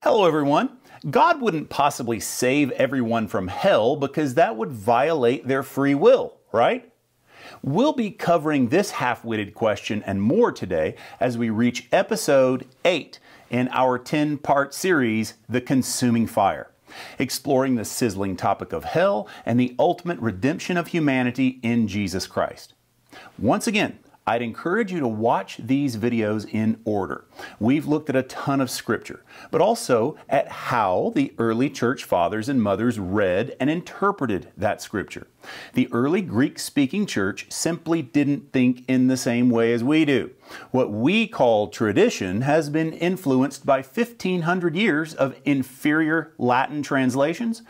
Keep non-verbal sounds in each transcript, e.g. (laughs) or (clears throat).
Hello, everyone. God wouldn't possibly save everyone from hell because that would violate their free will, right? We'll be covering this half witted question and more today as we reach episode 8 in our 10 part series, The Consuming Fire, exploring the sizzling topic of hell and the ultimate redemption of humanity in Jesus Christ. Once again, I'd encourage you to watch these videos in order. We've looked at a ton of scripture, but also at how the early church fathers and mothers read and interpreted that scripture. The early Greek speaking church simply didn't think in the same way as we do. What we call tradition has been influenced by 1500 years of inferior Latin translations,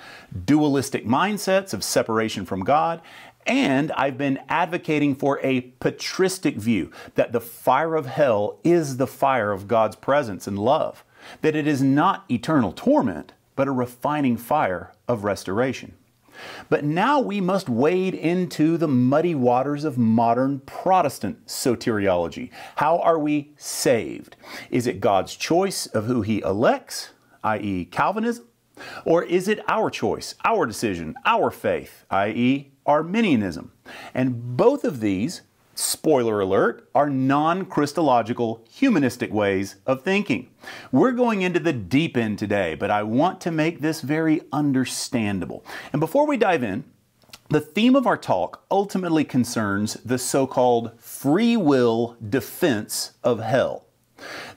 dualistic mindsets of separation from God, and I've been advocating for a patristic view that the fire of hell is the fire of God's presence and love, that it is not eternal torment, but a refining fire of restoration. But now we must wade into the muddy waters of modern Protestant soteriology. How are we saved? Is it God's choice of who He elects, i.e., Calvinism? Or is it our choice, our decision, our faith, i.e., Arminianism. And both of these, spoiler alert, are non Christological humanistic ways of thinking. We're going into the deep end today, but I want to make this very understandable. And before we dive in, the theme of our talk ultimately concerns the so called free will defense of hell.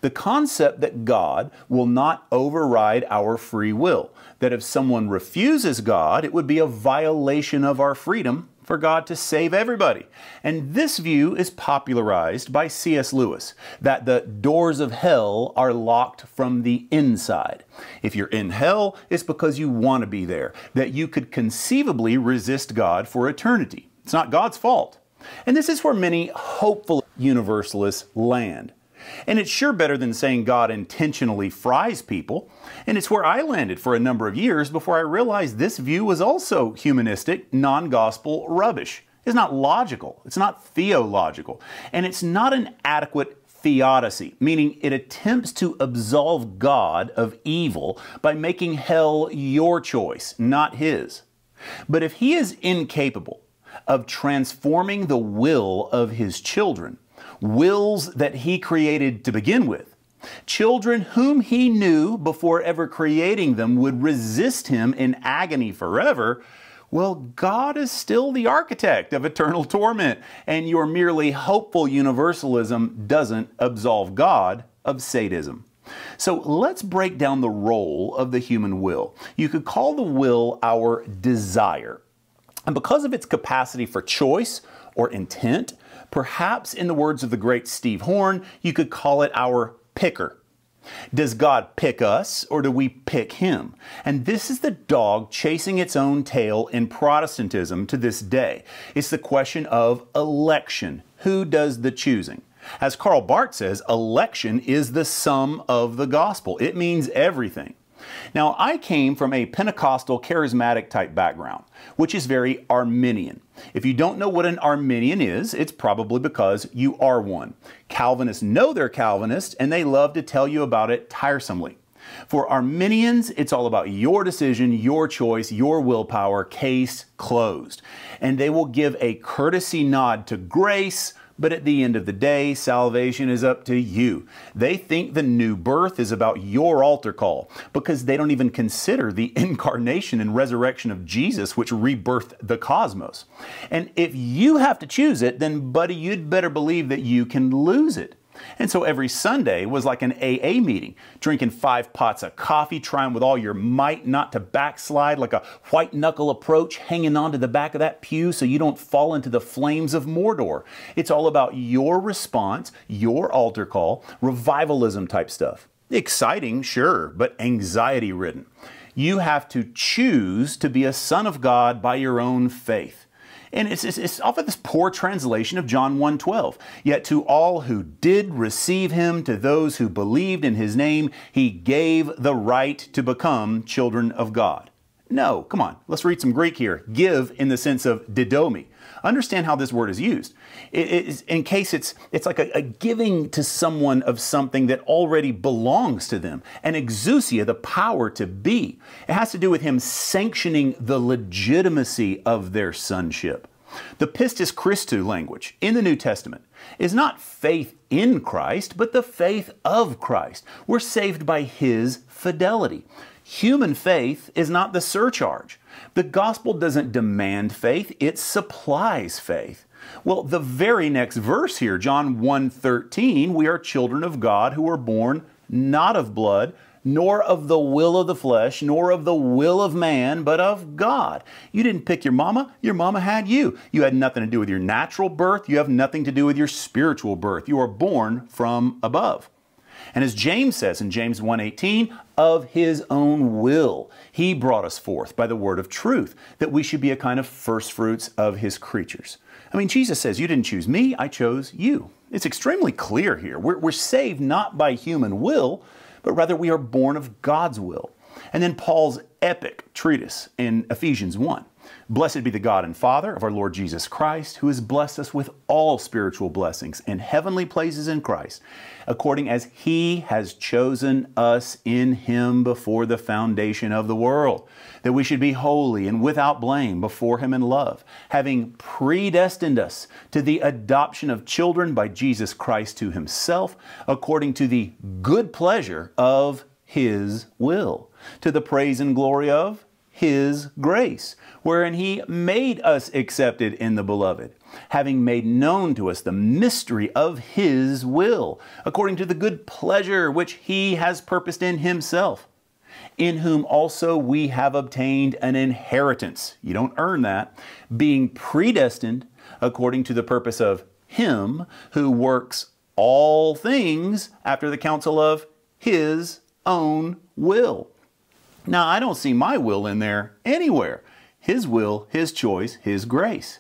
The concept that God will not override our free will, that if someone refuses God, it would be a violation of our freedom for God to save everybody. And this view is popularized by C.S. Lewis that the doors of hell are locked from the inside. If you're in hell, it's because you want to be there, that you could conceivably resist God for eternity. It's not God's fault. And this is where many hopeful universalists land. And it's sure better than saying God intentionally fries people. And it's where I landed for a number of years before I realized this view was also humanistic, non gospel rubbish. It's not logical, it's not theological, and it's not an adequate theodicy, meaning it attempts to absolve God of evil by making hell your choice, not his. But if he is incapable of transforming the will of his children, wills that he created to begin with. Children whom he knew before ever creating them would resist him in agony forever. Well, God is still the architect of eternal torment, and your merely hopeful universalism doesn't absolve God of sadism. So let's break down the role of the human will. You could call the will our desire. And because of its capacity for choice or intent, Perhaps, in the words of the great Steve Horn, you could call it our picker. Does God pick us or do we pick him? And this is the dog chasing its own tail in Protestantism to this day. It's the question of election. Who does the choosing? As Karl Barth says, election is the sum of the gospel. It means everything. Now, I came from a Pentecostal charismatic type background, which is very Arminian. If you don't know what an Arminian is, it's probably because you are one. Calvinists know they're Calvinists and they love to tell you about it tiresomely. For Arminians, it's all about your decision, your choice, your willpower, case closed. And they will give a courtesy nod to grace, but at the end of the day, salvation is up to you. They think the new birth is about your altar call because they don't even consider the (laughs) incarnation and resurrection of Jesus, which rebirthed the cosmos. And if you have to choose it, then, buddy, you'd better believe that you can lose it. And so every Sunday was like an AA meeting, drinking five pots of coffee, trying with all your might not to backslide, like a white knuckle approach, hanging onto the back of that pew so you don't fall into the flames of Mordor. It's all about your response, your altar call, revivalism type stuff. Exciting, sure, but anxiety ridden. You have to choose to be a son of God by your own faith. And it's, it's, it's often this poor translation of John 1.12. Yet to all who did receive him, to those who believed in his name, he gave the right to become children of God. No, come on, let's read some Greek here. Give in the sense of didomi, understand how this word is used. It is, in case it's, it's like a, a giving to someone of something that already belongs to them, an exousia, the power to be. It has to do with him sanctioning the legitimacy of their sonship. The pistis Christou language in the New Testament is not faith in Christ, but the faith of Christ. We're saved by his fidelity. Human faith is not the surcharge. The gospel doesn't demand faith, it supplies faith. Well, the very next verse here, John 1:13, we are children of God who are born not of blood, nor of the will of the flesh, nor of the will of man, but of God. You didn't pick your mama, your mama had you. You had nothing to do with your natural birth, you have nothing to do with your spiritual birth. You are born from above. And as James says in James 1:18, of his own will he brought us forth by the word of truth, that we should be a kind of first fruits of his creatures. I mean, Jesus says, You didn't choose me, I chose you. It's extremely clear here. We're, we're saved not by human will, but rather we are born of God's will. And then Paul's epic treatise in Ephesians 1. Blessed be the God and Father of our Lord Jesus Christ, who has blessed us with all spiritual blessings in heavenly places in Christ, according as He has chosen us in Him before the foundation of the world, that we should be holy and without blame before Him in love, having predestined us to the adoption of children by Jesus Christ to Himself, according to the good pleasure of His will, to the praise and glory of his grace, wherein he made us accepted in the beloved, having made known to us the mystery of his will, according to the good pleasure which he has purposed in himself, in whom also we have obtained an inheritance. You don't earn that, being predestined according to the purpose of him who works all things after the counsel of his own will now, I don't see my will in there anywhere. His will, His choice, His grace.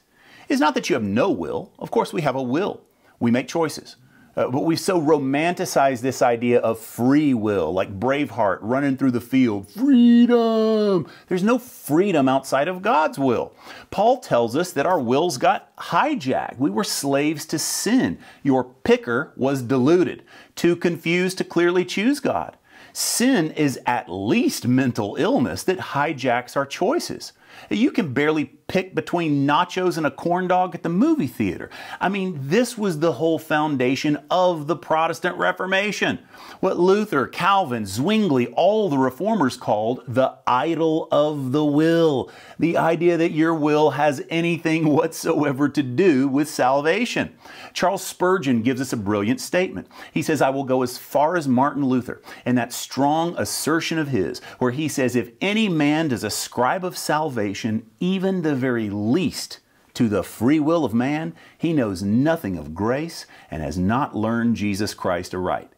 It's not that you have no will. Of course, we have a will. We make choices. Uh, but we've so romanticized this idea of free will, like Braveheart running through the field, freedom. There's no freedom outside of God's will. Paul tells us that our wills got hijacked. We were slaves to sin. Your picker was deluded, too confused to clearly choose God. Sin is at least mental illness that hijacks our choices. You can barely pick between nachos and a corn dog at the movie theater. I mean, this was the whole foundation of the Protestant Reformation. What Luther, Calvin, Zwingli, all the reformers called the idol of the will. The idea that your will has anything (laughs) whatsoever to do with salvation. Charles Spurgeon gives us a brilliant statement. He says, I will go as far as Martin Luther and that strong assertion of his, where he says, If any man does ascribe of salvation even the very least to the free will of man, he knows nothing of grace and has not learned Jesus Christ aright.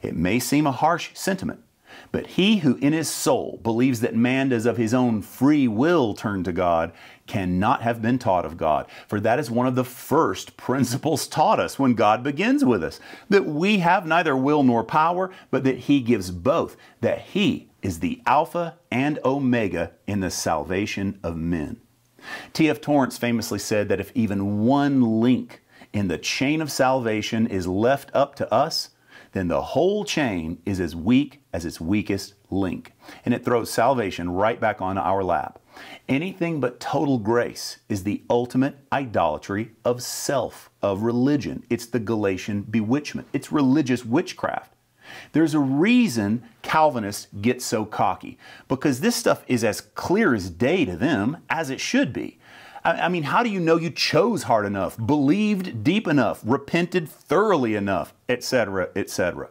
It may seem a harsh sentiment, but he who in his soul believes that man does of his own free will turn to God cannot have been taught of God. For that is one of the first (laughs) principles taught us when God begins with us that we have neither will nor power, but that He gives both, that He is the Alpha and Omega in the salvation of men. T.F. Torrance famously said that if even one link in the chain of salvation is left up to us, then the whole chain is as weak as its weakest link. And it throws salvation right back on our lap. Anything but total grace is the ultimate idolatry of self, of religion. It's the Galatian bewitchment, it's religious witchcraft. There's a reason Calvinists get so cocky because this stuff is as clear as day to them as it should be. I mean, how do you know you chose hard enough, believed deep enough, repented thoroughly enough, etc., etc.?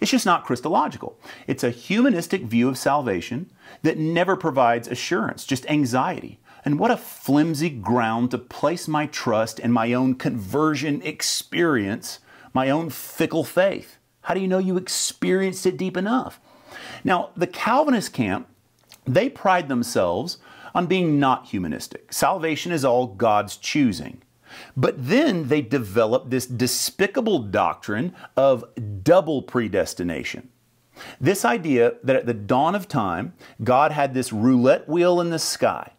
It's just not Christological. It's a humanistic view of salvation that never provides assurance, just anxiety. And what a flimsy ground to place my trust in my own conversion experience, my own fickle faith. How do you know you experienced it deep enough? Now, the Calvinist camp, they pride themselves on being not humanistic. Salvation is all God's choosing. But then they developed this despicable doctrine of double predestination. This idea that at the dawn of time, God had this roulette wheel in the sky,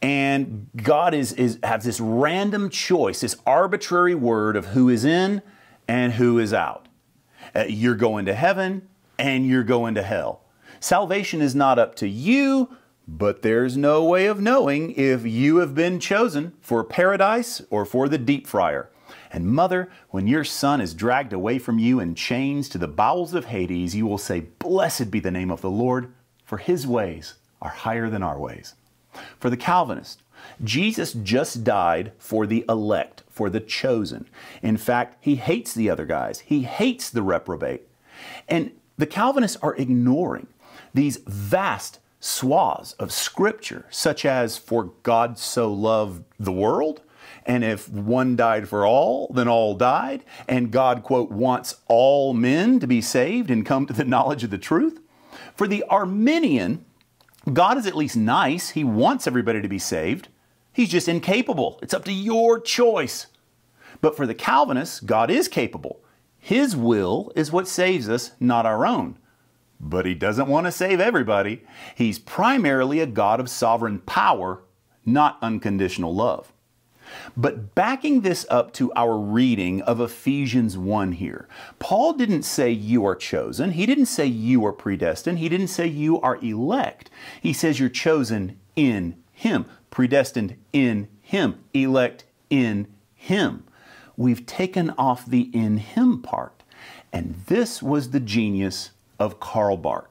and God is, is has this random choice, this arbitrary word of who is in and who is out. Uh, you're going to heaven and you're going to hell. Salvation is not up to you but there's no way of knowing if you have been chosen for paradise or for the deep fryer. And mother, when your son is dragged away from you in chains to the bowels of Hades, you will say, Blessed be the name of the Lord, for his ways are higher than our ways. For the Calvinist, Jesus just died for the elect, for the chosen. In fact, he hates the other guys, he hates the reprobate. And the Calvinists are ignoring these vast swaths of scripture, such as, For God so loved the world, and if one died for all, then all died, and God, quote, wants all men to be saved and come to the (laughs) knowledge of the truth. For the Arminian, God is at least nice. He wants everybody to be saved. He's just incapable. It's up to your choice. But for the Calvinists, God is capable. His will is what saves us, not our own. But he doesn't want to save everybody. He's primarily a God of sovereign power, not unconditional love. But backing this up to our reading of Ephesians 1 here, Paul didn't say you are chosen. He didn't say you are predestined. He didn't say you are elect. He says you're chosen in Him, predestined in Him, elect in Him. We've taken off the in Him part. And this was the genius of Karl Barth,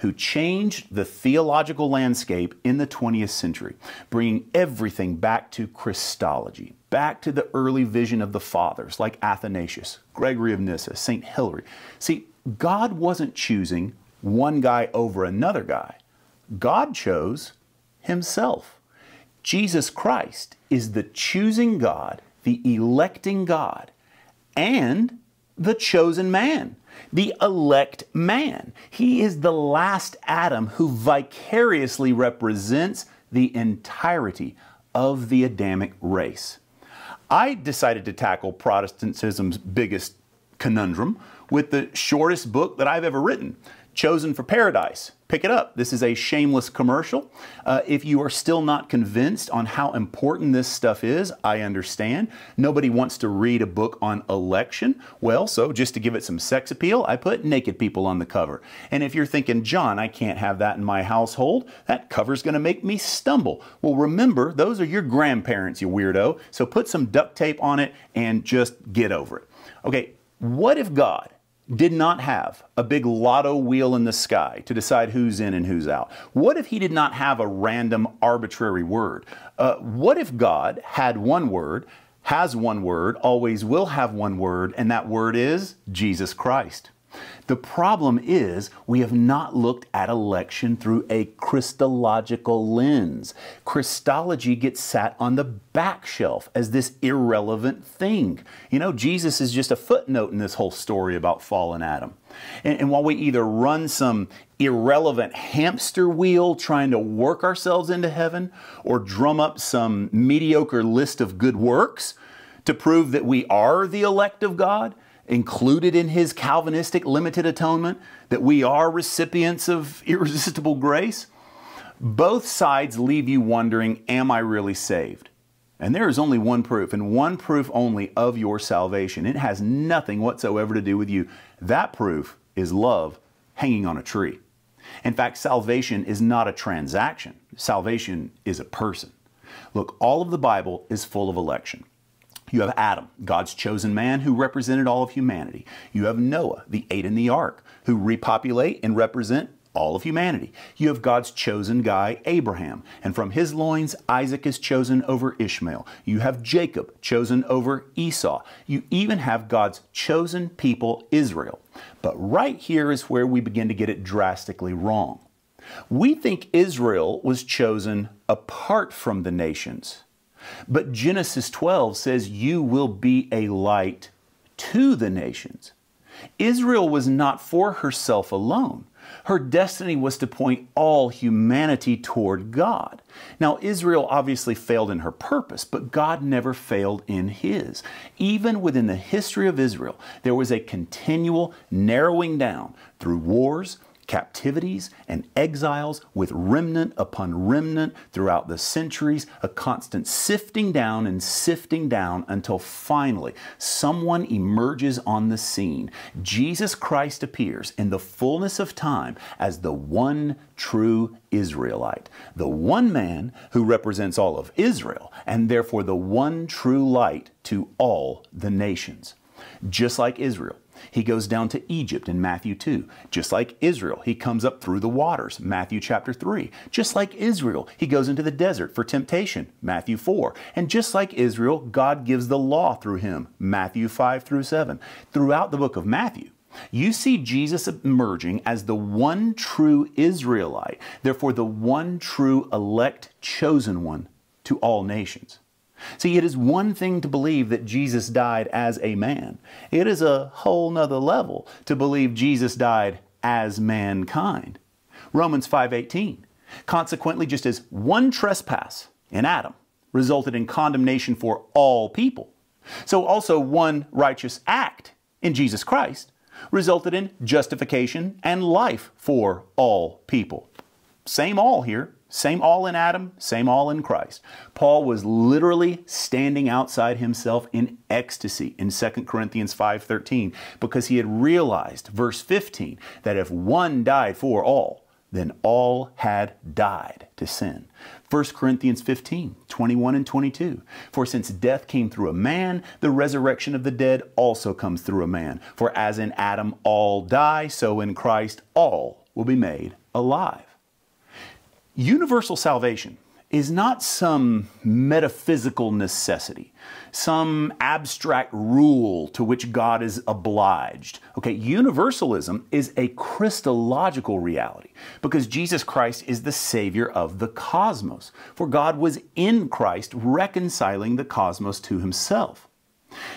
who changed the theological landscape in the 20th century, bringing everything back to Christology, back to the early vision of the fathers like Athanasius, Gregory of Nyssa, St. Hilary. See, God wasn't choosing one guy over another guy. God chose himself. Jesus Christ is the choosing God, the electing God, and the chosen man the elect man. He is the last Adam who vicariously represents the entirety of the Adamic race. I decided to tackle Protestantism's biggest conundrum with the shortest book that I've ever written, Chosen for Paradise pick it up. This is a shameless commercial. Uh, if you are still not convinced on how important this stuff is, I understand. Nobody wants to read a book on election. Well, so just to give it some sex appeal, I put naked people on the cover. And if you're thinking, John, I can't have that in my household, that cover's going to make me stumble. Well, remember, those are your grandparents, you weirdo. So put some duct tape on it and just get over it. Okay, what if God did not have a big lotto wheel in the sky to decide who's in and who's out? What if he did not have a random arbitrary word? Uh, what if God had one word, has one word, always will have one word, and that word is Jesus Christ? The problem is we have not looked at election through a Christological lens. Christology gets sat on the back shelf as this irrelevant thing. You know, Jesus is just a footnote in this whole story about fallen Adam. And, and, while we either run some irrelevant hamster wheel trying to work ourselves into heaven or drum up some mediocre list of good works to prove that we are the elect of God, included in his Calvinistic limited atonement, that we are recipients of (laughs) irresistible grace, both sides leave you wondering, Am I really saved? And there is only one proof, and one proof only of your salvation. It has nothing whatsoever to do with you. That proof is love hanging on a tree. In fact, salvation is not a transaction, salvation is a person. Look, all of the Bible is full of election. You have Adam, God's chosen man who represented all of humanity. You have Noah, the eight in the ark, who repopulate and represent all of humanity. You have God's chosen guy, Abraham, and from his loins, Isaac is chosen over Ishmael. You have Jacob chosen over Esau. You even have God's chosen people, Israel. But right here is where we begin to get it drastically wrong. We think Israel was chosen apart from the nations. But Genesis 12 says, You will be a light to the nations. Israel was not for herself alone. Her destiny was to point all humanity toward God. Now, Israel obviously failed in her purpose, but God never failed in his. Even within the history of Israel, there was a continual narrowing down through wars, captivities and exiles with remnant upon remnant throughout the centuries, a constant sifting down and sifting down until finally someone emerges on the scene. Jesus Christ appears in the fullness of time as the one true Israelite, the one man who represents all of Israel, and therefore the one true light to all the nations. Just like Israel, he goes down to Egypt in Matthew 2. Just like Israel, he comes up through the waters, Matthew chapter 3. Just like Israel, he goes into the desert for temptation, Matthew 4. And just like Israel, God gives the law through him, Matthew 5 through 7. Throughout the book of Matthew, you see Jesus emerging as the one true Israelite, therefore, the one true elect chosen one to all nations. See, it is one thing to believe that Jesus died as a man. It is a whole nother level to believe Jesus died as mankind. Romans 5.18, consequently just as one trespass in Adam resulted in condemnation for all people, so also one righteous act in Jesus Christ resulted in justification and life for all people. Same all here. Same all in Adam, same all in Christ. Paul was literally standing outside himself in ecstasy in 2 Corinthians 5:13 because he had realized verse 15 that if one died for all, then all had died to sin. 1 Corinthians 15, 21 and 22. For since death came through a man, the resurrection of the dead also comes through a man. For as in Adam all die, so in Christ all will be made alive. Universal salvation is not some metaphysical necessity, some abstract rule to which God is obliged. Okay, universalism is a Christological reality because Jesus Christ is the Savior of the cosmos, for God was in Christ reconciling the cosmos to Himself.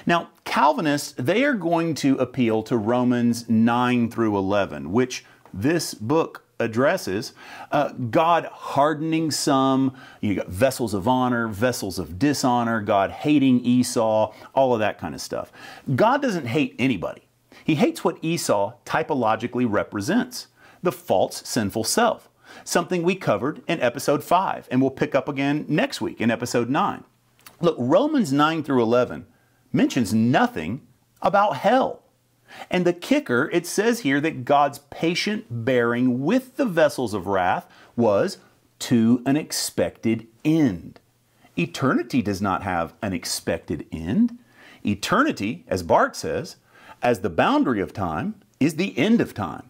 Now, Calvinists, they are going to appeal to Romans 9 through 11, which this book addresses, uh, God hardening some, you got vessels of honor, vessels of dishonor, God hating Esau, all of that kind of stuff. God doesn't hate anybody. He hates what Esau typologically represents, the false sinful self, something we covered in episode 5 and we'll pick up again next week in episode 9. Look, Romans 9 through 11 mentions nothing about hell. And the kicker, it says here that God's patient bearing with the vessels of wrath was to an expected end. Eternity does not have an expected end. Eternity, as Bart says, as the boundary of time, is the end of time.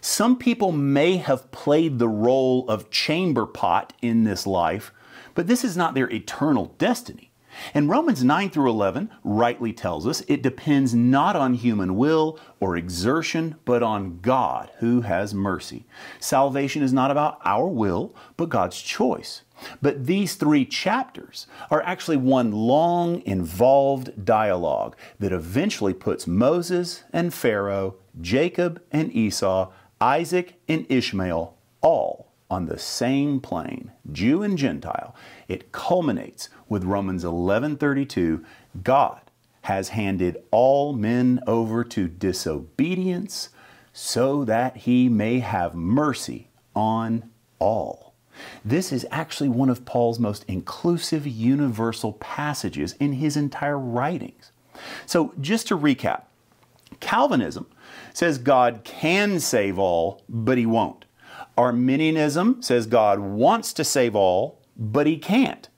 Some people may have played the role of chamber pot in this life, but this is not their eternal destiny. And Romans 9 through 11 rightly tells us it depends not on human will or exertion, but on God who has mercy. Salvation is not about our will, but God's choice. But these three chapters are actually one long, involved dialogue that eventually puts Moses and Pharaoh, Jacob and Esau, Isaac and Ishmael all on the same plane, Jew and Gentile, it culminates with Romans 11:32, God has handed all men over to disobedience so that he may have mercy on all. This is actually one of Paul's most inclusive universal passages in his entire writings. So, just to recap, Calvinism says God can save all, but he won't. Arminianism says God wants to save all, but he can't.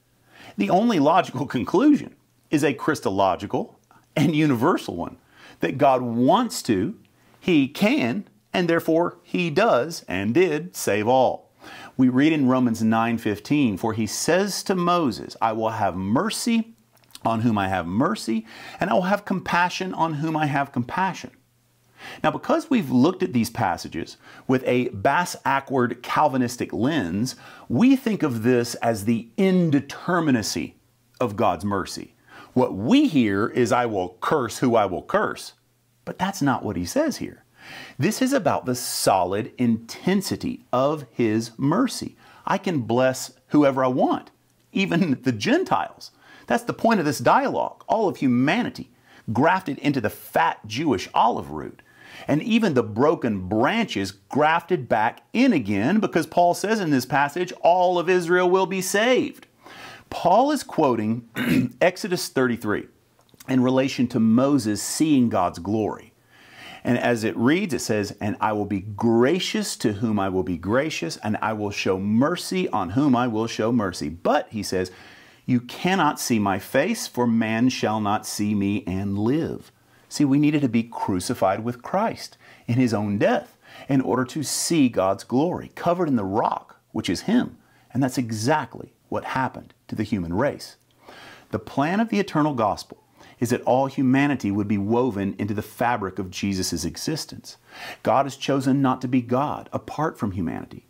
The only logical (laughs) conclusion is a Christological and universal one that God wants to, he can, and therefore he does and did save all. We read in Romans 9:15, for he says to Moses, I will have mercy on whom I have mercy, and I will have compassion on whom I have compassion. Now, because we've looked at these passages with a Bass Ackward Calvinistic lens, we think of this as the indeterminacy of God's mercy. What we hear is, I will curse who I will curse. But that's not what he says here. This is about the solid intensity of his mercy. I can bless whoever I want, even the Gentiles. That's the point of this dialogue, all of humanity grafted into the fat Jewish olive root and even the broken branches grafted back in again, because Paul says in this passage, all of Israel will be saved. Paul is quoting (clears throat) Exodus 33 in relation to Moses seeing God's glory. And as it reads, it says, And I will be gracious to whom I will be gracious, and I will show mercy on whom I will show mercy. But, he says, you cannot see my face, for man shall not see me and live. See, we needed to be crucified with Christ in his own death in order to see God's glory covered in the rock, which is him. And that's exactly what happened to the human race. The plan of the eternal gospel is that all humanity would be woven into the fabric of Jesus' existence. God has chosen not to be God apart from humanity.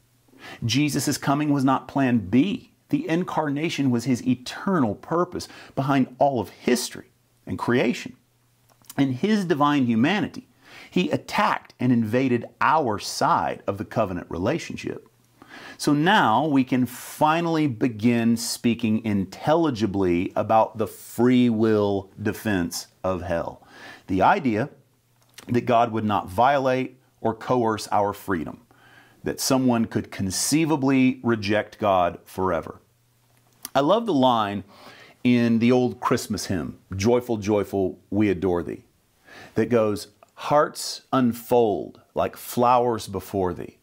Jesus' coming was not plan B. The incarnation was his eternal purpose behind all of history and creation. In his divine humanity, he attacked and invaded our side of the covenant relationship. So now we can finally begin speaking intelligibly about the free will defense of hell. The idea that God would not violate or coerce our freedom, that someone could conceivably reject God forever. I love the line in the old Christmas hymn, Joyful, Joyful, We Adore Thee that goes, Hearts unfold like flowers before thee,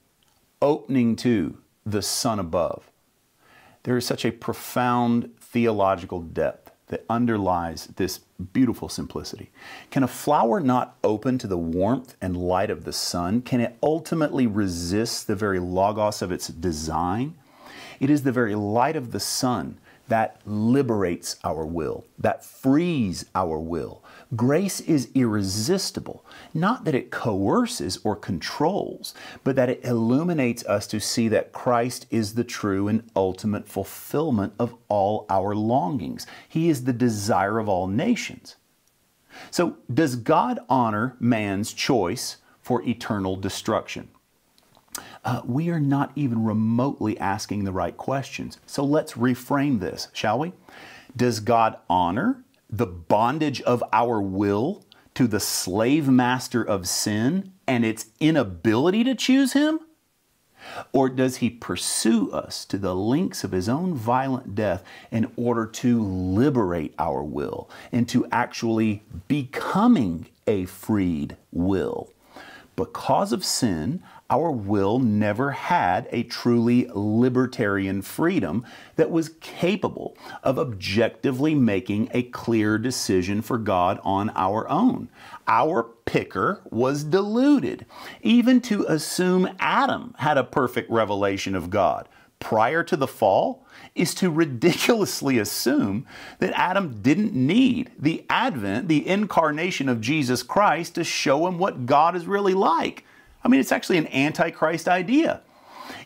opening to the sun above. There is such a profound theological depth that underlies this beautiful simplicity. Can a flower not open to the warmth and light of the sun? Can it ultimately resist the very logos of its design? It is the very light of the sun that liberates our will, that frees our will. Grace is irresistible, not that it coerces or controls, but that it illuminates us to see that Christ is the true and ultimate fulfillment of all our longings. He is the desire of all nations. So, does God honor man's choice for eternal destruction? uh, we are not even remotely asking the right questions. So let's reframe this, shall we? Does God honor the bondage of our will to the slave master of sin and its inability to choose him? Or does he pursue us to the links of his own violent death in order to liberate our will into actually becoming a freed will? Because of sin, our will never had a truly libertarian freedom that was capable of objectively making a clear decision for God on our own. Our picker was deluded, even to assume Adam had a perfect revelation of God prior to the fall is to ridiculously assume that Adam didn't need the advent, the incarnation of Jesus Christ to show him what God is really like. I mean, it's actually an antichrist idea.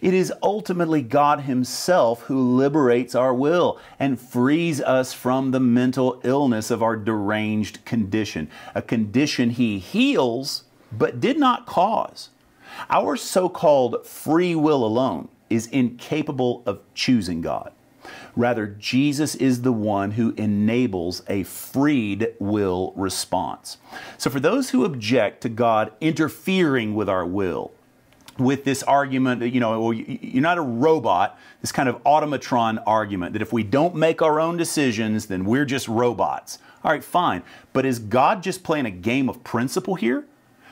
It is ultimately God Himself who liberates our will and frees us from the mental illness of our deranged condition, a condition He heals but did not cause. Our so called free will alone is incapable of choosing God. Rather, Jesus is the one who enables a freed will response. So, for those who object to God interfering with our will, with this argument that, you know, well, you're not a robot, this kind of automatron argument that if we don't make our own decisions, then we're just robots. All right, fine. But is God just playing a game of principle here?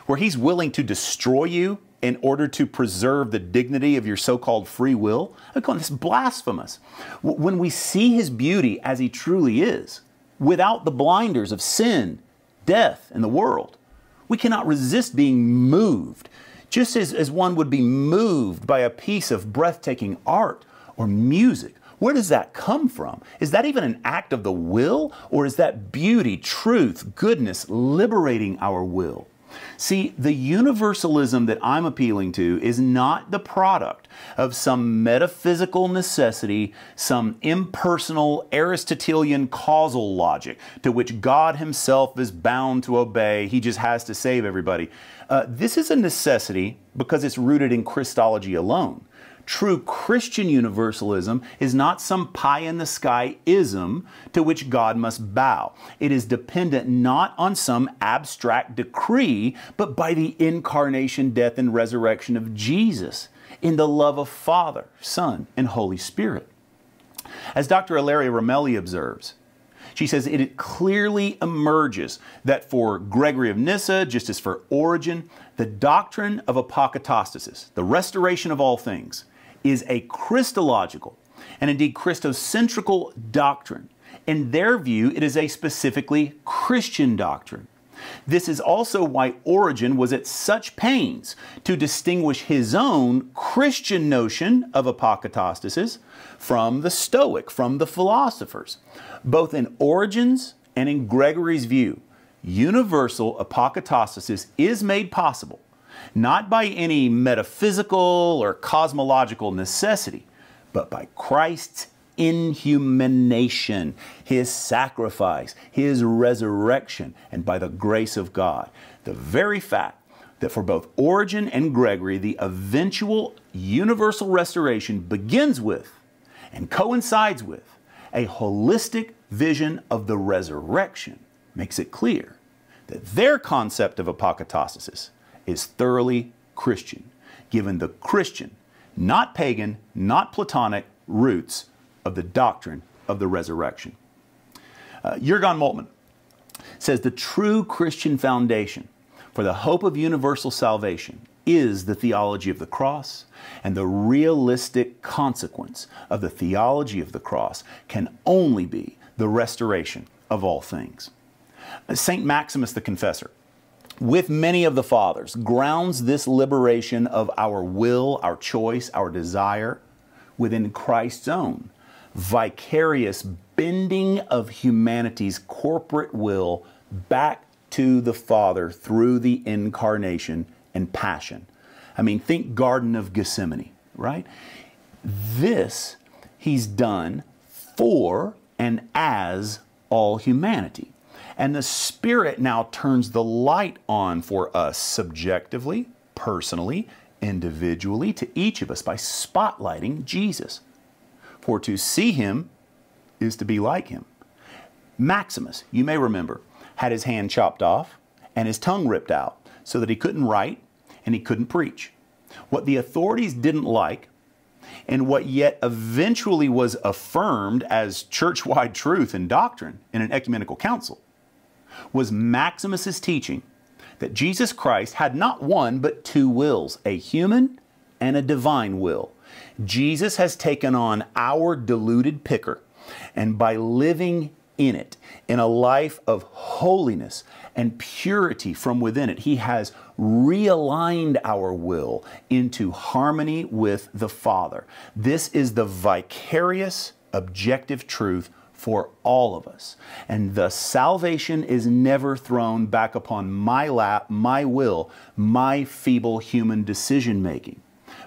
Where he's willing to destroy you in order to preserve the dignity of your so called free will? Oh, come on, that's blasphemous. When we see his beauty as he truly is, without the blinders of sin, death, and the world, we cannot resist being moved, just as, as one would be moved by a piece of breathtaking art or music. Where does that come from? Is that even an act of the will, or is that beauty, truth, goodness liberating our will? See, the universalism that I'm appealing to is not the product of some metaphysical necessity, some impersonal Aristotelian causal logic to which God himself is bound to obey. He just has to save everybody. Uh, this is a necessity because it's rooted in Christology alone. True Christian universalism is not some pie in the sky ism to which God must bow. It is dependent not on some abstract decree, but by the incarnation, death, and resurrection of Jesus in the love of Father, Son, and Holy Spirit. As Dr. Ilaria Romelli observes, she says it clearly emerges that for Gregory of Nyssa, just as for Origen, the doctrine of apokatastasis, the restoration of all things, is a Christological and indeed Christocentrical doctrine. In their view, it is a specifically Christian doctrine. This is also why Origen was at such pains to distinguish his own Christian notion of apokatastasis from the Stoic, from the philosophers. Both in Origen's and in Gregory's view, universal apokatastasis is made possible not by any metaphysical or cosmological necessity, but by Christ's inhumanation, his sacrifice, his resurrection, and by the grace of God. The very fact that for both Origen and Gregory, the eventual universal restoration begins with and coincides with a holistic vision of the resurrection makes it clear that their concept of apokatastasis is thoroughly Christian, given the Christian, not pagan, not Platonic roots of the doctrine of the resurrection. Uh, Jurgen Moltmann says the true Christian foundation for the hope of universal salvation is the theology of the cross, and the realistic consequence of the theology of the cross can only be the restoration of all things. Uh, St. Maximus the Confessor with many of the fathers, grounds this liberation of our will, our choice, our desire within Christ's own vicarious bending of humanity's corporate will back to the Father through the incarnation and passion. I mean, think Garden of Gethsemane, right? This he's done for and as all humanity. And the Spirit now turns the light on for us subjectively, personally, individually, to each of us by spotlighting Jesus. For to see him is to be like him. Maximus, you may remember, had his hand chopped off and his tongue ripped out so that he couldn't write and he couldn't preach. What the authorities didn't like and what yet eventually was affirmed as church wide truth and doctrine in an ecumenical council was Maximus's teaching that Jesus Christ had not one but two wills, a human and a divine will. Jesus has taken on our deluded picker, and by living in it, in a life of holiness and purity from within it, He has realigned our will into harmony with the Father. This is the vicarious, objective truth for all of us. And the salvation is never thrown back upon my lap, my will, my feeble human decision making.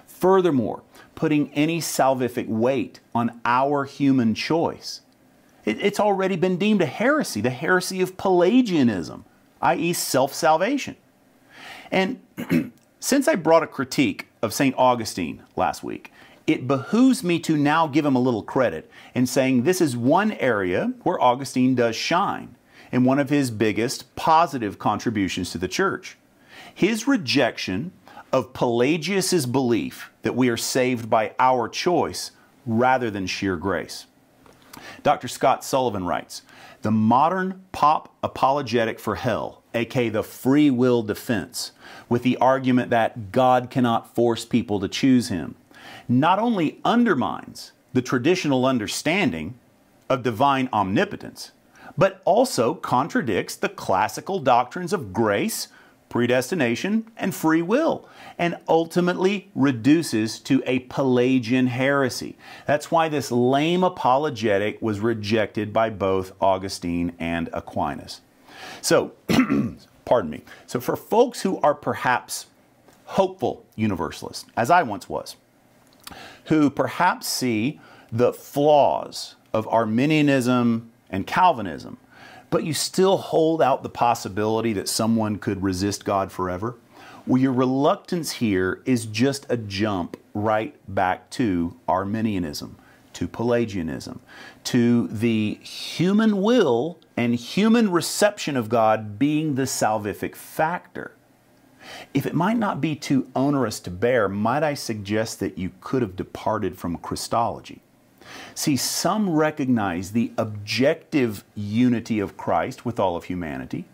Furthermore, putting any salvific weight on our human choice, it, it's already been deemed a heresy, the heresy of Pelagianism, i.e., self salvation. And (clears throat) since I brought a critique of St. Augustine last week, it behooves me to now give him a little credit in saying this is one area where Augustine does shine and one of his biggest positive contributions to the church. His rejection of Pelagius's belief that we are saved by our choice rather than sheer grace. Dr. Scott Sullivan writes, the modern pop apologetic for hell, aka the free will defense, with the argument that God cannot force people to choose him, not only undermines the traditional understanding of divine omnipotence, but also contradicts the classical doctrines of grace, predestination, and free will, and ultimately reduces to a Pelagian heresy. That's why this lame apologetic was rejected by both Augustine and Aquinas. So, (clears throat) pardon me. So, for folks who are perhaps hopeful universalists, as I once was, who perhaps see the flaws of Arminianism and Calvinism, but you still hold out the possibility that someone could resist God forever? Well, your reluctance here is just a jump right back to Arminianism, to Pelagianism, to the human will and human reception of God being the salvific factor. If it might not be too onerous to bear, might I suggest that you could have departed from Christology? See, some recognize the objective unity of Christ with all of humanity,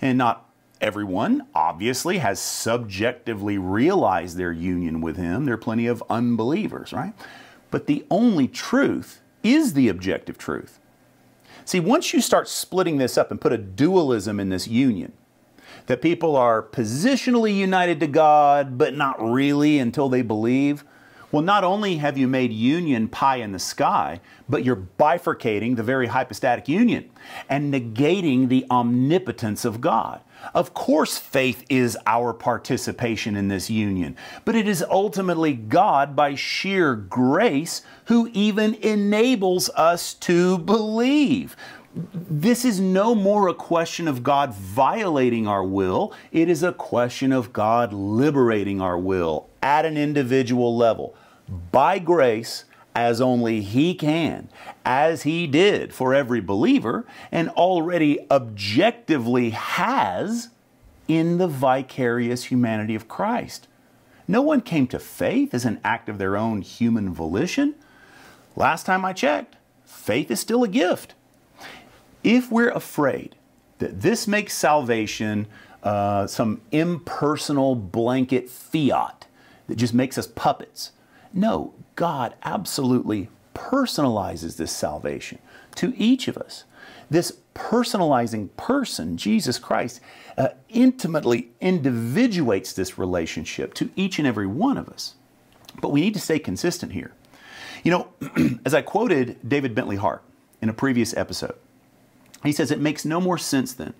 and not everyone, obviously, has subjectively realized their union with Him. There are plenty of unbelievers, right? But the only truth is the objective truth. See, once you start splitting this up and put a dualism in this union, that people are positionally united to God, but not really until they believe. Well, not only have you made union pie in the sky, but you're bifurcating the very hypostatic union and negating the omnipotence of God. Of course, faith is our participation in this union, but it is ultimately God by sheer grace who even enables us to believe this is no more a question of God violating our will, it is a question of God liberating our will at an individual level by grace as only He can, as He did for every believer and already objectively has in the vicarious humanity of Christ. No one came to faith as an act of their own human volition. Last time I checked, faith is still a gift if we're afraid that this makes salvation uh, some impersonal blanket fiat that just makes us puppets, no, God absolutely personalizes this salvation to each of us. This personalizing person, Jesus Christ, uh, intimately individuates this relationship to each and every one of us. But we need to stay consistent here. You know, (clears throat) as I quoted David Bentley Hart in a previous episode, he says, It makes no more sense then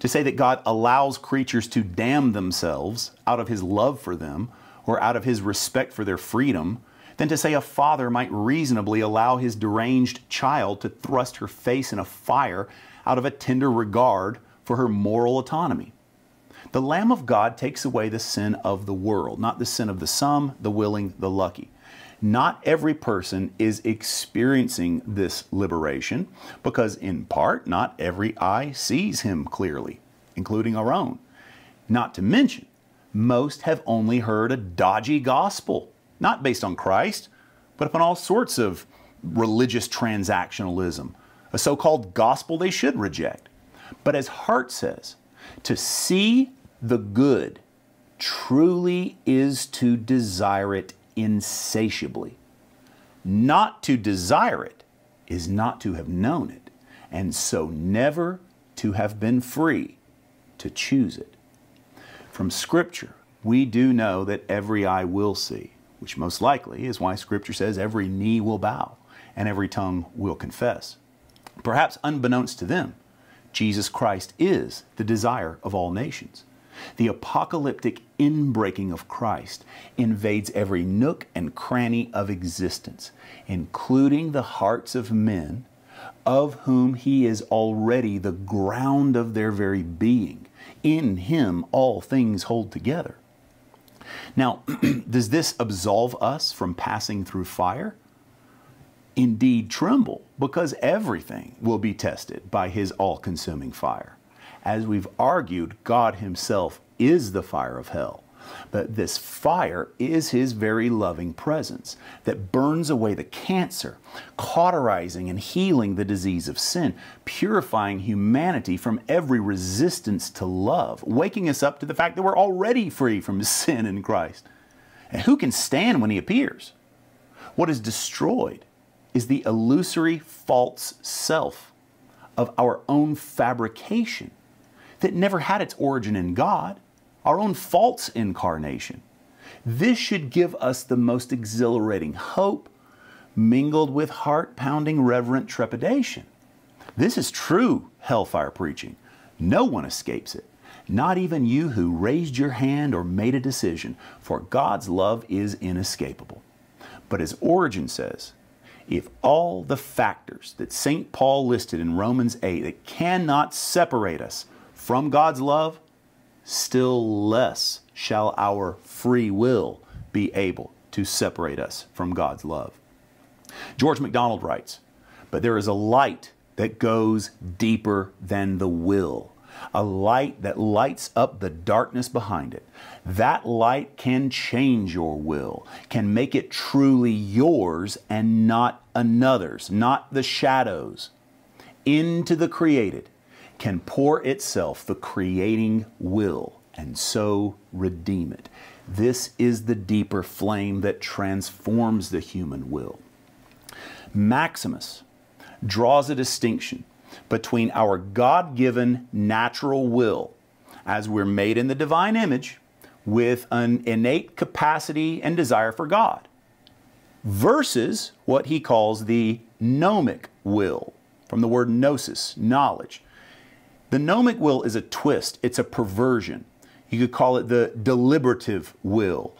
to say that God allows creatures to damn themselves out of his love for them or out of his respect for their freedom than to say a father might reasonably allow his deranged child to thrust her face in a fire out of a tender regard for her moral autonomy. The Lamb of God takes away the sin of the world, not the sin of the some, the willing, the lucky. Not every person is experiencing this liberation because, in part, not every eye sees him clearly, including our own. Not to mention, most have only heard a dodgy gospel, not based on Christ, but upon all sorts of religious transactionalism, a so called gospel they should reject. But as Hart says, to see the good truly is to desire it insatiably. Not to desire it is not to have known it, and so never to have been free to choose it. From Scripture, we do know that every eye will see, which most likely is why Scripture says every knee will bow and every tongue will confess. Perhaps unbeknownst to them, Jesus Christ is the desire of all nations. The apocalyptic inbreaking of Christ invades every nook and cranny of existence, including the hearts of men, of whom He is already the ground of their very being. In Him all things hold together. Now, (clears throat) does this absolve us from passing through fire? Indeed, tremble, because everything will be tested by His all consuming fire. As we've argued, God Himself is the fire of hell. But this fire is His very loving presence that burns away the cancer, cauterizing and healing the disease of sin, purifying humanity from every resistance to love, waking us up to the fact that we're already free from (laughs) sin in Christ. And who can stand when He appears? What is destroyed is the illusory false self of our own fabrication that never had its origin in God, our own false incarnation. This should give us the most exhilarating hope, mingled with heart pounding reverent trepidation. This is true hellfire preaching. No one escapes it, not even you who raised your hand or made a decision, for God's love is inescapable. But as Origen says, if all the factors that St. Paul listed in Romans 8 that cannot separate us from God's love, still less shall our free will be able to separate us from God's love. George MacDonald writes, But there is a light that goes deeper than the will, a light that lights up the darkness behind it. That light can change your will, can make it truly yours and not another's, not the shadows, into the created, can pour itself the creating will and so redeem it. This is the deeper flame that transforms the human will. Maximus draws a distinction between our God given natural will, as we're made in the divine image, with an innate capacity and desire for God, versus what he calls the gnomic will, from the word gnosis, knowledge, the gnomic will is a twist, it's a perversion. You could call it the deliberative will.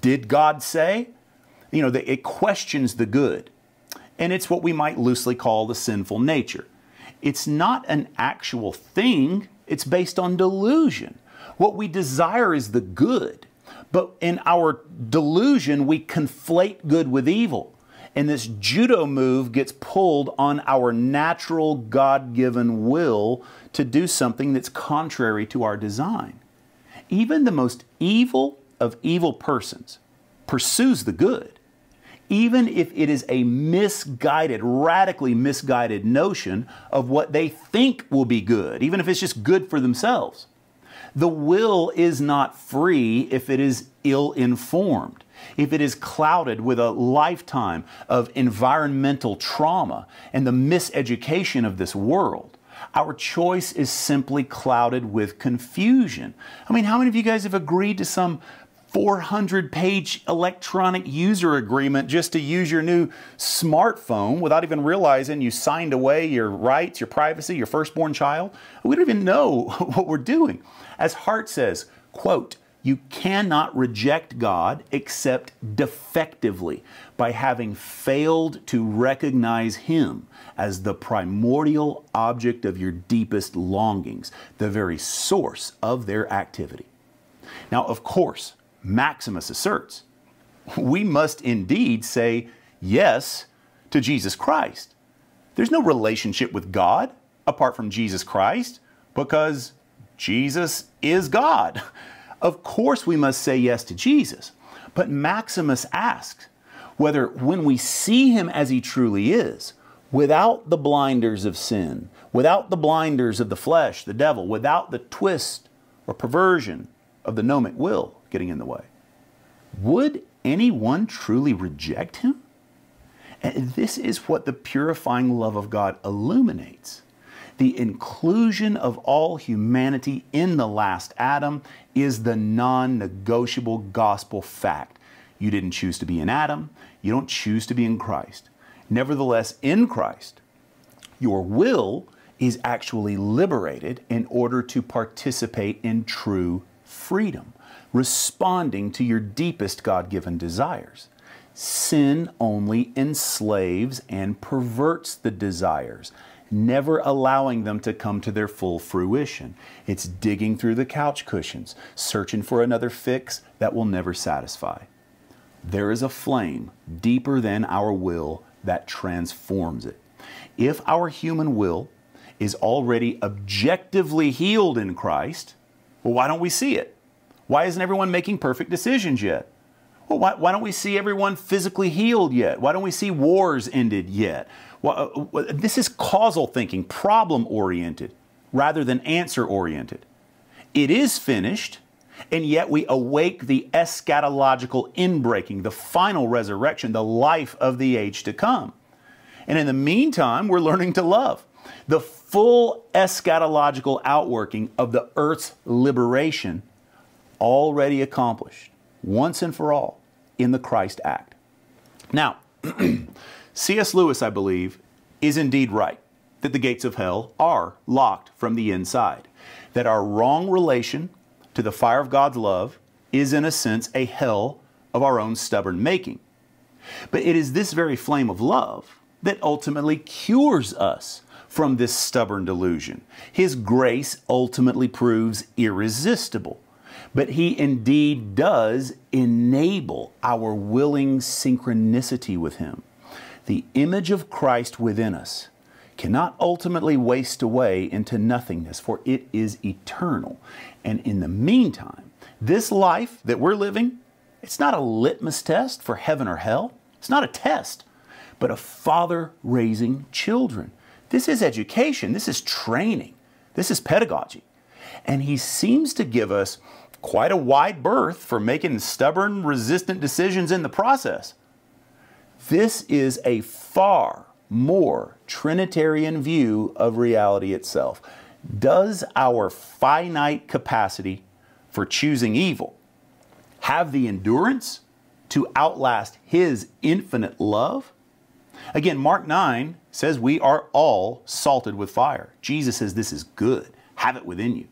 Did God say? You know, the, it questions the good. And it's what we might loosely call the sinful nature. It's not an actual thing, it's based on delusion. What we desire is the good. But in our delusion, we conflate good with evil and this judo move gets pulled on our natural God given will to do something that's contrary to our design. Even the most evil of evil persons pursues the good, even if it is a misguided, radically misguided notion of what they think will be good, even if it's just good for themselves. The will is not free if it is ill informed if it is clouded with a lifetime of environmental trauma and the miseducation of this world, our choice is simply clouded with confusion. I mean, how many of you guys have agreed to some 400 page electronic user agreement just to use your new smartphone without even realizing you signed away your rights, your privacy, your firstborn child? We don't even know (laughs) what we're doing. As Hart says, quote, you cannot reject God except defectively by having failed to recognize Him as the primordial object of your deepest longings, the very source of their activity. Now, of course, Maximus asserts we must indeed say yes to Jesus Christ. There's no relationship with God apart from Jesus Christ because Jesus is God. (laughs) Of course, we must say yes to Jesus. But Maximus asks whether, when we see him as he truly is, without the blinders of sin, without the blinders of the flesh, the devil, without the twist or perversion of the gnomic will getting in the way, would anyone truly reject him? And this is what the purifying love of God illuminates the inclusion of all humanity in the last Adam is the non negotiable gospel fact. You didn't choose to be in Adam, you don't choose to be in Christ. Nevertheless, in Christ, your will is actually liberated in order to participate in true freedom, responding to your deepest God given desires. Sin only enslaves and perverts the desires never allowing them to come to their full fruition. It's digging through the couch cushions, searching for another fix that will never satisfy. There is a flame deeper than our will that transforms it. If our human will is already objectively healed in Christ, well, why don't we see it? Why isn't everyone making perfect decisions yet? Well, why, why, don't we see everyone physically healed yet? Why don't we see wars ended yet? Well, uh, this is causal thinking, problem oriented, rather than answer oriented. It is finished, and yet we awake the eschatological inbreaking, the final resurrection, the life of the age to come. And in the meantime, we're learning to love. The full eschatological outworking of the earth's liberation already accomplished once and for all in the Christ act. Now, (clears throat) C.S. Lewis, I believe, is indeed right that the gates of hell are locked from the inside, that our wrong relation to the fire of God's love is, in a sense, a hell of our own stubborn making. But it is this very flame of love that ultimately cures us from this stubborn delusion. His grace ultimately proves irresistible, but He indeed does enable our willing synchronicity with Him the image of Christ within us cannot ultimately waste away into nothingness, for it is eternal. And in the meantime, this life that we're living, it's not a litmus test for heaven or hell. It's not a test, but a father raising children. This is education. This is training. This is pedagogy. And he seems to give us quite a wide berth for making stubborn, resistant decisions in the process. This is a far more Trinitarian view of reality itself. Does our finite capacity for choosing evil have the endurance to outlast his infinite love? Again, Mark 9 says we are all salted with fire. Jesus says this is good, have it within you.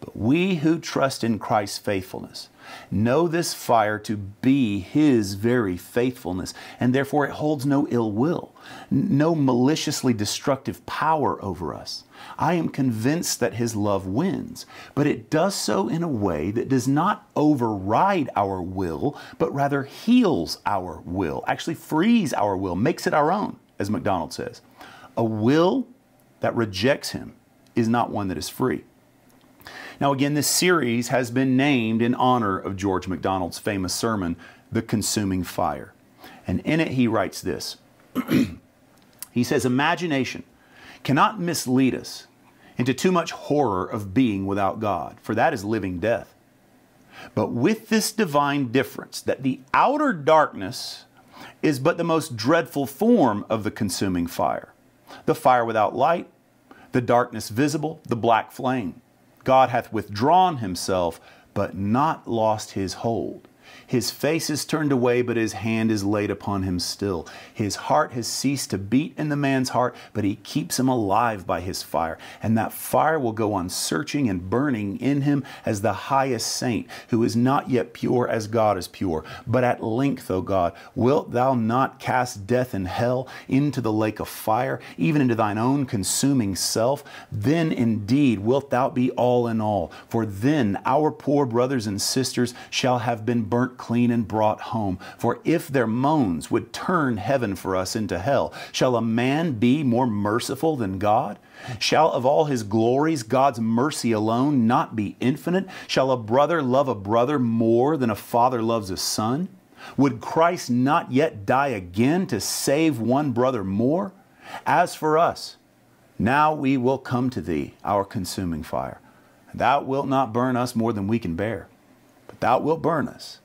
But we who trust in Christ's faithfulness Know this fire to be his very faithfulness, and therefore it holds no ill will, no maliciously destructive power over us. I am convinced that his love wins, but it does so in a way that does not override our will, but rather heals our will, actually frees our will, makes it our own, as MacDonald says. A will that rejects him is not one that is free. Now, again, this series has been named in honor of George MacDonald's famous sermon, The Consuming Fire. And in it, he writes this (clears throat) He says, Imagination cannot mislead us into too much horror of being without God, for that is living death. But with this divine difference, that the outer darkness is but the most dreadful form of the consuming fire the fire without light, the darkness visible, the black flame. God hath withdrawn himself, but not lost his hold. His face is turned away, but his hand is laid upon him still. His heart has ceased to beat in the man's heart, but he keeps him alive by his fire. And that fire will go on searching and burning in him as the highest saint, who is not yet pure as God is pure. But at length, O God, wilt thou not cast death and hell into the lake of fire, even into thine own consuming self? Then indeed wilt thou be all in all. For then our poor brothers and sisters shall have been burnt clean and brought home. For if their moans would turn heaven for us into hell, shall a man be more merciful than God? Shall of all his glories God's mercy alone not be infinite? Shall a brother love a brother more than a father loves a son? Would Christ not yet die again to save one brother more? As for us, now we will come to thee, our consuming fire. Thou wilt not burn us more than we can bear, but thou wilt burn us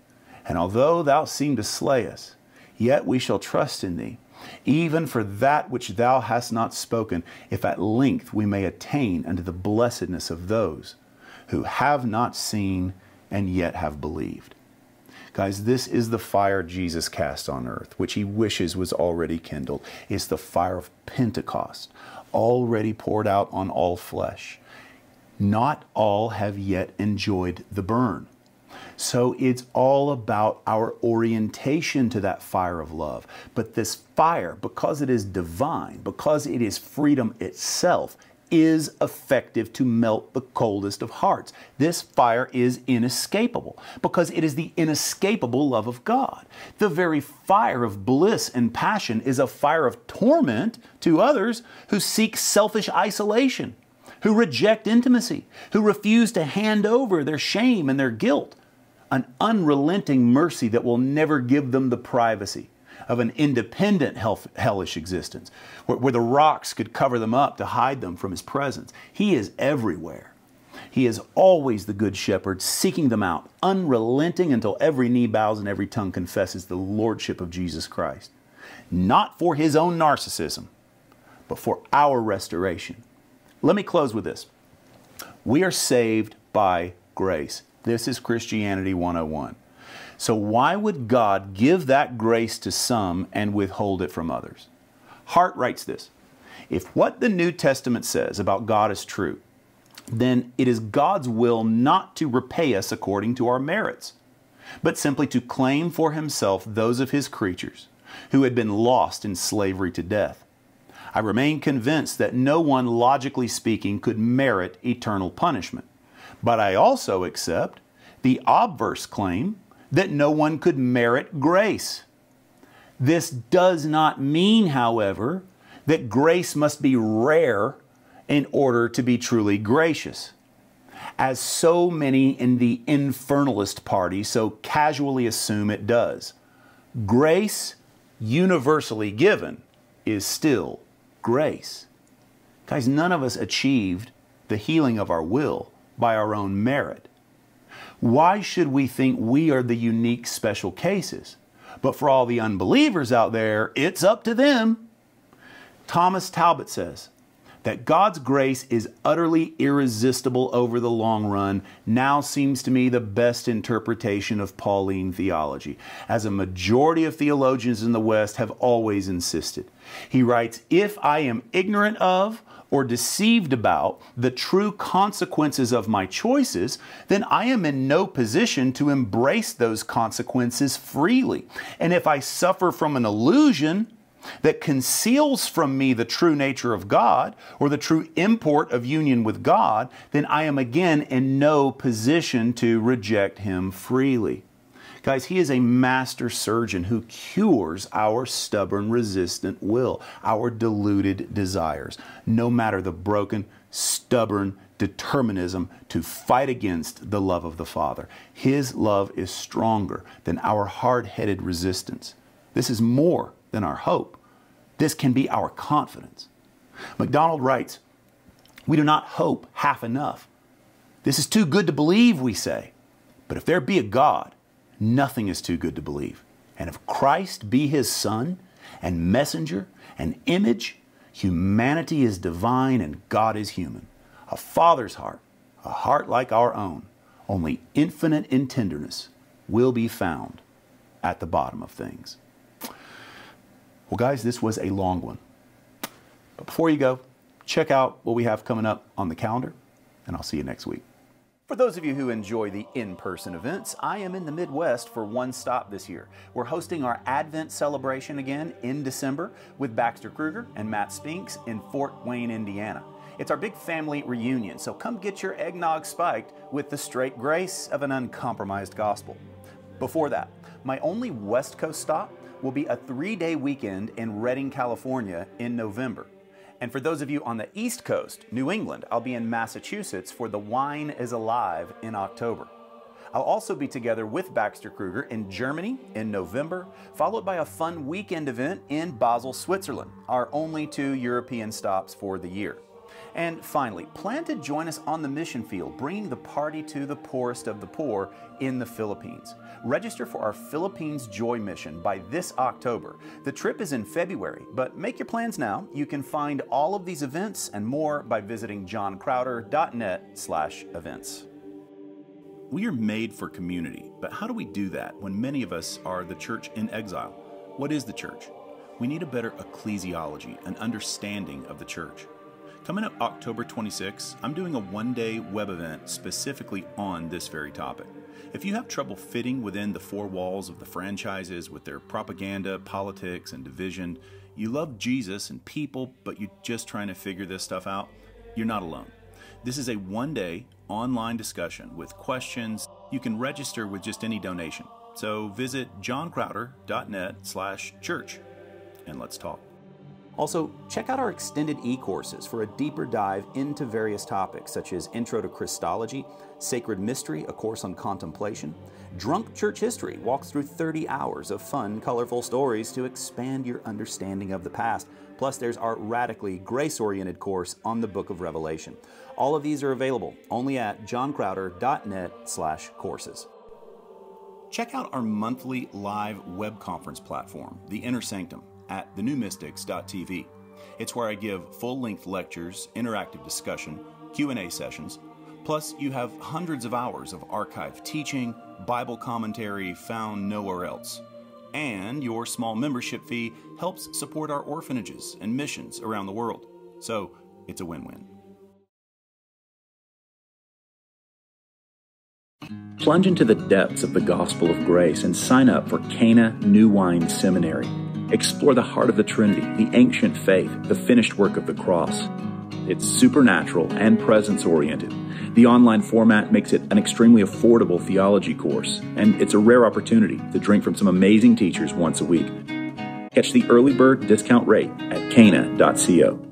and although thou seem to slay us, yet we shall trust in thee, even for that which thou hast not spoken, if at length we may attain unto the blessedness of those who have not seen and yet have believed. Guys, this is the fire Jesus cast on earth, which he wishes was already kindled. It's the fire of Pentecost, already poured out on all flesh. Not all have yet enjoyed the burn. So it's all about our orientation to that fire of love. But this fire, because it is divine, because it is freedom itself, is effective to melt the coldest of hearts. This fire is inescapable because it is the inescapable love of God. The very fire of bliss and passion is a fire of torment to others who seek selfish isolation, who reject intimacy, who refuse to hand over their shame and their guilt, an unrelenting mercy that will never give them the privacy of an independent hellish existence, where, where the rocks could cover them up to hide them from his presence. He is everywhere. He is always the good shepherd, seeking them out, unrelenting until every knee bows and every tongue confesses the lordship of Jesus Christ. Not for his own narcissism, but for our restoration. Let me close with this. We are saved by grace. This is Christianity 101. So, why would God give that grace to some and withhold it from others? Hart writes this If what the New Testament says about God is true, then it is God's will not to repay us according to our merits, but simply to claim for himself those of his creatures who had been lost in slavery to death. I remain convinced that no one, logically speaking, could merit eternal punishment. But I also accept the obverse claim that no one could merit grace. This does not mean, however, that grace must be rare in order to be truly gracious. As so many in the infernalist party so casually assume it does, grace universally given is still grace. Guys, none of us achieved the healing of our will by our own merit. Why should we think we are the unique special cases? But for all the unbelievers out there, it's up to them. Thomas Talbot says that God's grace is utterly irresistible over the long run now seems to me the best interpretation of Pauline theology, as a majority of theologians in the West have always insisted. He writes, If I am ignorant of, or deceived about the true consequences of my choices, then I am in no position to embrace those consequences freely. And if I suffer from an illusion, that conceals from me the true nature of God or the true import of union with God, then I am again in no position to reject Him freely. Guys, he is a master surgeon who cures our stubborn, resistant will, our deluded desires, no matter the broken, stubborn determinism to fight against the love of the Father. His love is stronger than our hard headed resistance. This is more than our hope. This can be our confidence. MacDonald writes, We do not hope half enough. This is too good to believe, we say. But if there be a God, Nothing is too good to believe. And if Christ be his son and messenger and image, humanity is divine and God is human. A father's heart, a heart like our own, only infinite in tenderness, will be found at the bottom of things. Well, guys, this was a long one. But before you go, check out what we have coming up on the calendar, and I'll see you next week. For those of you who enjoy the in person events, I am in the Midwest for one stop this year. We're hosting our Advent celebration again in December with Baxter Kruger and Matt Spinks in Fort Wayne, Indiana. It's our big family reunion, so come get your eggnog spiked with the straight grace of an uncompromised gospel. Before that, my only West Coast stop will be a three day weekend in Redding, California in November. And for those of you on the East Coast, New England, I'll be in Massachusetts for The Wine is Alive in October. I'll also be together with Baxter Kruger in Germany in November, followed by a fun weekend event in Basel, Switzerland, our only two European stops for the year. And finally, plan to join us on the mission field, bringing the party to the poorest of the poor in the Philippines register for our Philippines Joy Mission by this October. The trip is in February, but make your plans now. You can find all of these events and more by visiting johncrowder.net/events. We are made for community, but how do we do that when many of us are the church in exile? What is the church? We need a better ecclesiology, an understanding of the church. Coming up October 26, I'm doing a one day web event specifically on this very topic. If you have trouble fitting within the four walls of the franchises with their propaganda, politics, and division, you love Jesus and people, but you're just trying to figure this stuff out, you're not alone. This is a one day online discussion with questions. You can register with just any donation. So visit johncrowder.net slash church and let's talk. Also, check out our extended e-courses for a deeper dive into various topics such as Intro to Christology, Sacred Mystery, a course on contemplation, Drunk Church History walks through 30 hours of fun, colorful stories to expand your understanding of the past. Plus, there's our radically grace-oriented course on the Book of Revelation. All of these are available only at johncrowder.net/courses. Check out our monthly live web conference platform, The Inner Sanctum at thenewmystics.tv. It's where I give full-length lectures, interactive discussion, Q&A sessions, plus you have hundreds of hours of archived teaching, Bible commentary found nowhere else. And your small membership fee helps support our orphanages and missions around the world. So, it's a win-win. Plunge into the depths of the gospel of grace and sign up for Cana New Wine Seminary. Explore the heart of the Trinity, the ancient faith, the finished work of the cross. It's supernatural and presence oriented. The online format makes it an extremely affordable theology course, and it's a rare opportunity to drink from some amazing teachers once a week. Catch the early bird discount rate at cana.co.